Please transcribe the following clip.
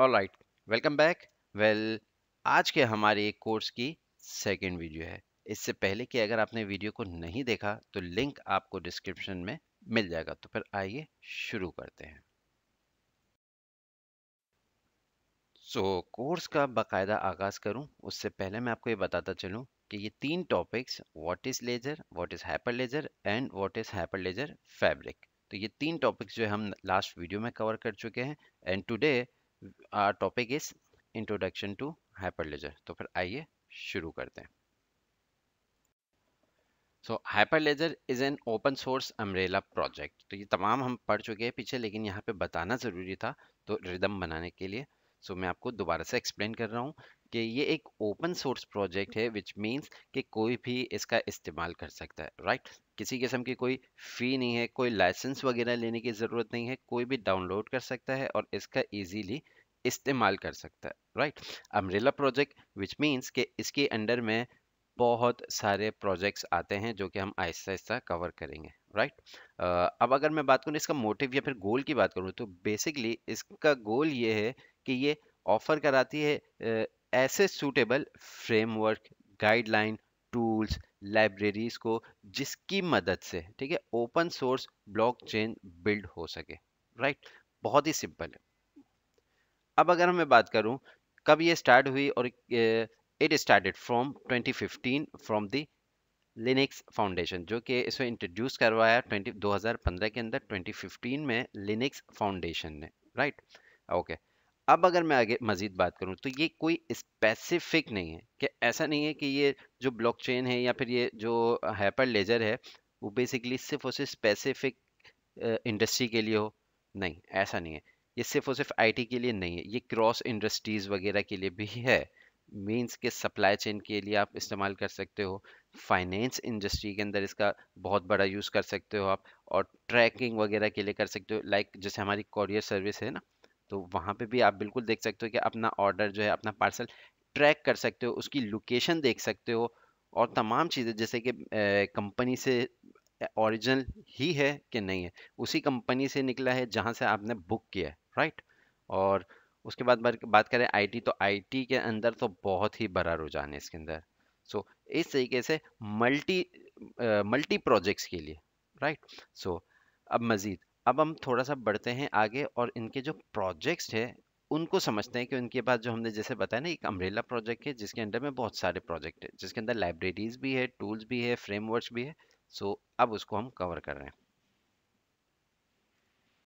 All right welcome back well आज के हमारे कोर्स की सेकेंड वीडियो है इससे पहले कि अगर आपने वीडियो को नहीं देखा तो लिंक आपको डिस्क्रिप्शन में मिल जाएगा तो फिर आइए शुरू करते हैं सो so, कोर्स का बाकायदा आगाज करूं उससे पहले मैं आपको ये बताता चलूं कि ये तीन topics what is ledger what is Hyperledger and what is Hyperledger fabric तो ये तीन टॉपिक्स जो है हम लास्ट वीडियो में कवर कर चुके हैं and today our topic is introduction to Hyperledger तो फिर आइए शुरू करते हैं so Hyperledger is an open source umbrella project तो ये तमाम हम पढ़ चुके हैं पीछे लेकिन यहाँ पे बताना ज़रूरी था तो रिदम बनाने के लिए सो मैं आपको दोबारा से एक्सप्लेन कर रहा हूँ कि ये एक ओपन सोर्स प्रोजेक्ट है विच मीन्स कि कोई भी इसका इस्तेमाल कर सकता है राइट right? किसी किस्म की कोई फ़ी नहीं है कोई लाइसेंस वगैरह लेने की ज़रूरत नहीं है कोई भी डाउनलोड कर सकता है और इसका ईजीली इस्तेमाल कर सकता है right umbrella project which means कि इसके अंडर में बहुत सारे प्रोजेक्ट्स आते हैं जो कि हम आहिस्ता आहिस्ता कवर करेंगे राइट right? uh, अब अगर मैं बात करूँ इसका मोटिव या फिर गोल की बात करूँ तो बेसिकली इसका गोल ये है कि ये ऑफर कराती है ऐसे suitable framework guideline tools libraries को जिसकी मदद से ठीक है ओपन सोर्स ब्लॉकचेन बिल्ड हो सके राइट right? बहुत ही सिंपल है अब अगर मैं बात करूं कब ये स्टार्ट हुई और it started from 2015 from the Linux Foundation जो कि इसे इंट्रोड्यूस करवाया 20 2015 के अंदर 2015 में लिनिक्स फाउंडेशन ने राइट right? Okay okay. अब अगर मैं आगे मज़ीद बात करूँ तो ये कोई स्पेसिफिक नहीं है कि ऐसा नहीं है कि ये जो ब्लॉकचेन है या फिर ये जो हैपर लेजर है वो बेसिकली सिर्फ और सिर्फ स्पेसिफिक इंडस्ट्री के लिए हो नहीं ऐसा नहीं है ये सिर्फ और सिर्फ आईटी के लिए नहीं है ये क्रॉस इंडस्ट्रीज़ वगैरह के लिए भी है मीन्स के सप्लाई चेन के लिए आप इस्तेमाल कर सकते हो फाइनेंस इंडस्ट्री के अंदर इसका बहुत बड़ा यूज़ कर सकते हो आप और ट्रैकिंग वगैरह के लिए कर सकते हो लाइक like जैसे हमारी कॉरियर सर्विस है ना तो वहाँ पे भी आप बिल्कुल देख सकते हो कि अपना ऑर्डर जो है अपना पार्सल ट्रैक कर सकते हो उसकी लोकेशन देख सकते हो और तमाम चीज़ें जैसे कि कंपनी से ओरिजिनल ही है कि नहीं है उसी कंपनी से निकला है जहाँ से आपने बुक किया है राइट और उसके बाद बात करें आईटी तो आईटी के अंदर तो बहुत ही बड़ा रुझान है इसके अंदर सो so, इस तरीके से मल्टी मल्टी प्रोजेक्ट्स के लिए राइट सो so, अब मज़ीद अब हम थोड़ा सा बढ़ते हैं आगे और इनके जो प्रोजेक्ट्स है उनको समझते हैं कि उनके पास जो हमने जैसे बताया ना एक अम्ब्रेला प्रोजेक्ट है जिसके अंडर में बहुत सारे प्रोजेक्ट है जिसके अंदर लाइब्रेरीज भी है टूल्स भी है फ्रेमवर्क भी है सो so, अब उसको हम कवर कर रहे हैं